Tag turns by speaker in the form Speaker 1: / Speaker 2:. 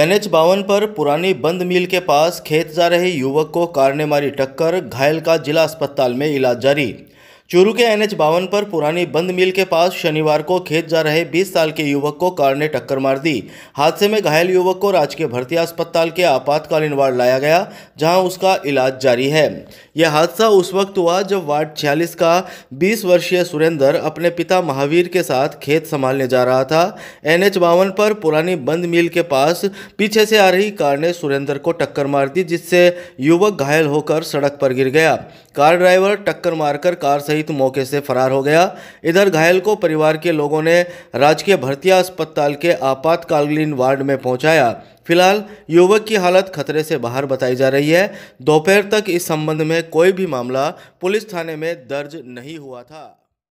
Speaker 1: N H बावन पर पुरानी बंद मील के पास खेत जा रहे युवक को कार ने मारी टक्कर घायल का जिला अस्पताल में इलाज जारी चूरू के एनएच बावन पर पुरानी बंद मिल के पास शनिवार को खेत जा रहे 20 साल के युवक को कार ने टक्कर मार दी हादसे में घायल युवक को राजकीय भर्ती अस्पताल के आपातकालीन वार्ड लाया गया जहां उसका इलाज जारी है यह हादसा उस वक्त हुआ जब वार्ड 46 का 20 वर्षीय सुरेंद्र अपने पिता महावीर के साथ खेत संभालने जा रहा था एन एच बावन पर पुरानी बंद मिल के पास पीछे से आ रही कार ने सुरेंद्र को टक्कर मार दी जिससे युवक घायल होकर सड़क पर गिर गया कार ड्राइवर टक्कर मारकर कार सही सहित मौके से फरार हो गया इधर घायल को परिवार के लोगों ने राजकीय भर्तिया अस्पताल के आपातकालीन वार्ड में पहुंचाया फिलहाल युवक की हालत खतरे से बाहर बताई जा रही है दोपहर तक इस संबंध में कोई भी मामला पुलिस थाने में दर्ज नहीं हुआ था